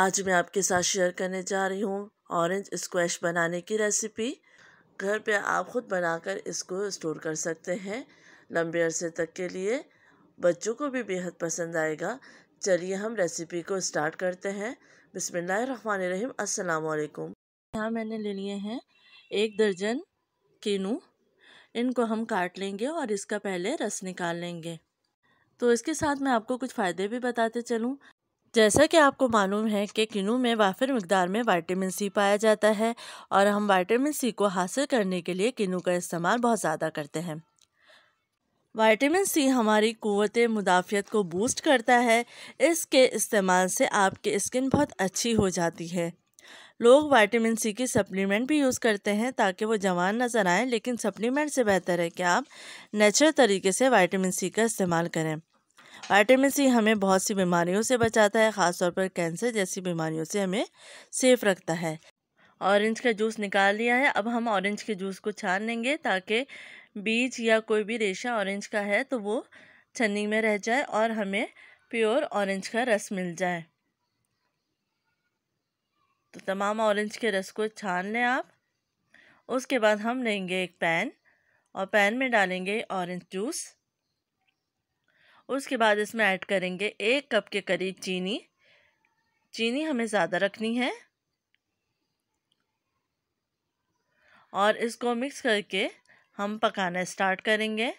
आज मैं आपके साथ शेयर करने जा रही हूँ ऑरेंज स्क्वैश बनाने की रेसिपी घर पे आप ख़ुद बनाकर इसको स्टोर कर सकते हैं लंबे अरसे तक के लिए बच्चों को भी बेहद पसंद आएगा चलिए हम रेसिपी को स्टार्ट करते हैं बिसमीम असलकुम यहाँ मैंने ले लिए हैं एक दर्जन कीनू इनको हम काट लेंगे और इसका पहले रस निकाल लेंगे तो इसके साथ मैं आपको कुछ फ़ायदे भी बताते चलूँ जैसा कि आपको मालूम है कि किनू में वाफिर मकदार में वाइटामिन सी पाया जाता है और हम वाइटामिन सी को हासिल करने के लिए किनू का इस्तेमाल बहुत ज़्यादा करते हैं वाइटामिन सी हमारी क़वत मुदाफ़ियत को बूस्ट करता है इसके इस्तेमाल से आपकी स्किन बहुत अच्छी हो जाती है लोग वाइटामिन सी की सप्लीमेंट भी यूज़ करते हैं ताकि वो जवान नज़र आएँ लेकिन सप्लीमेंट से बेहतर है कि आप नेचुरल तरीके से वाइटामिन सी का इस्तेमाल करें वाइटामिन सी हमें बहुत सी बीमारियों से बचाता है ख़ासतौर पर कैंसर जैसी बीमारियों से हमें सेफ रखता है ऑरेंज का जूस निकाल लिया है अब हम ऑरेंज के जूस को छान लेंगे ताकि बीज या कोई भी रेशा ऑरेंज का है तो वो छन्नी में रह जाए और हमें प्योर ऑरेंज का रस मिल जाए तो तमाम ऑरेंज के रस को छान लें आप उसके बाद हम लेंगे एक पैन और पैन में डालेंगे ऑरेंज जूस उसके बाद इसमें ऐड करेंगे एक कप के करीब चीनी चीनी हमें ज़्यादा रखनी है और इसको मिक्स करके हम पकाना स्टार्ट करेंगे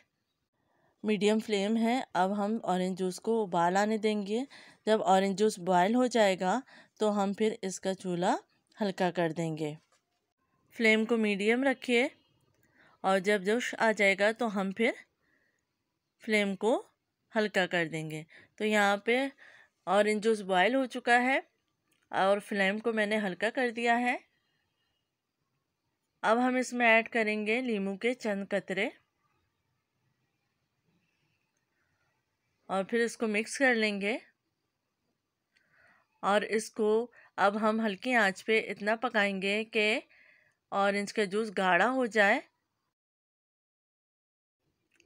मीडियम फ्लेम है अब हम ऑरेंज जूस को उबाल आने देंगे जब ऑरेंज जूस बॉयल हो जाएगा तो हम फिर इसका चूल्हा हल्का कर देंगे फ्लेम को मीडियम रखिए और जब जोश आ जाएगा तो हम फिर फ्लेम को हल्का कर देंगे तो यहाँ पे ऑरेंज जूस बॉयल हो चुका है और फ्लेम को मैंने हल्का कर दिया है अब हम इसमें ऐड करेंगे लीमू के चंद कतरे और फिर इसको मिक्स कर लेंगे और इसको अब हम हल्की आंच पे इतना पकाएंगे कि ऑरेंज का जूस गाढ़ा हो जाए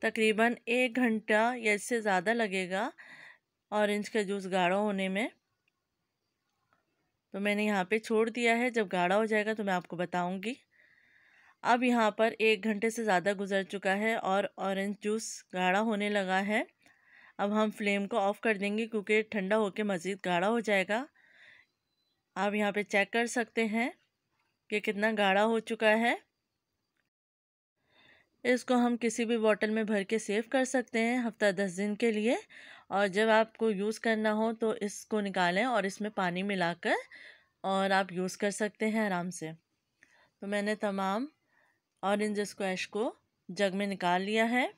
तकरीबन एक घंटा या इससे ज़्यादा लगेगा ऑरेंज का जूस गाढ़ा होने में तो मैंने यहाँ पे छोड़ दिया है जब गाढ़ा हो जाएगा तो मैं आपको बताऊँगी अब यहाँ पर एक घंटे से ज़्यादा गुजर चुका है और ऑरेंज जूस गाढ़ा होने लगा है अब हम फ्लेम को ऑफ़ कर देंगे क्योंकि ठंडा होकर मज़ीद गाढ़ा हो जाएगा आप यहाँ पे चेक कर सकते हैं कि कितना गाढ़ा हो चुका है इसको हम किसी भी बॉटल में भर के सेव कर सकते हैं हफ्ता दस दिन के लिए और जब आपको यूज़ करना हो तो इसको निकालें और इसमें पानी मिलाकर और आप यूज़ कर सकते हैं आराम से तो मैंने तमाम ऑरेंज स्क्वैश को जग में निकाल लिया है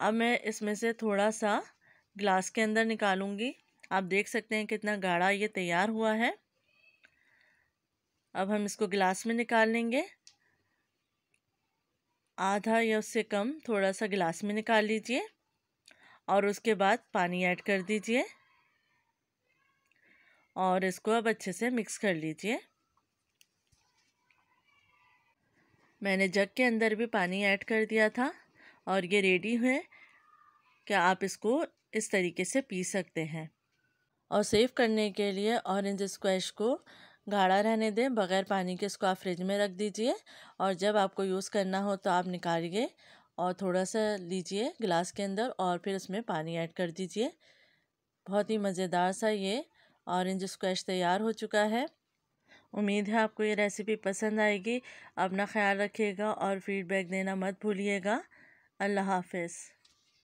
अब मैं इसमें से थोड़ा सा ग्लास के अंदर निकालूंगी आप देख सकते हैं कितना गाढ़ा ये तैयार हुआ है अब हम इसको गिलास में निकाल लेंगे आधा या उससे कम थोड़ा सा गिलास में निकाल लीजिए और उसके बाद पानी ऐड कर दीजिए और इसको अब अच्छे से मिक्स कर लीजिए मैंने जग के अंदर भी पानी ऐड कर दिया था और ये रेडी है क्या आप इसको इस तरीके से पी सकते हैं और सेव करने के लिए ऑरेंज स्क्वैश को गाढ़ा रहने दें बग़ैर पानी के इसको आप फ्रिज में रख दीजिए और जब आपको यूज़ करना हो तो आप निकालिए और थोड़ा सा लीजिए गिलास के अंदर और फिर उसमें पानी ऐड कर दीजिए बहुत ही मज़ेदार सा ये ऑरेंज स्क्वैश तैयार हो चुका है उम्मीद है आपको ये रेसिपी पसंद आएगी अपना ख्याल रखिएगा और फीडबैक देना मत भूलिएगा अल्लाह हाफिज़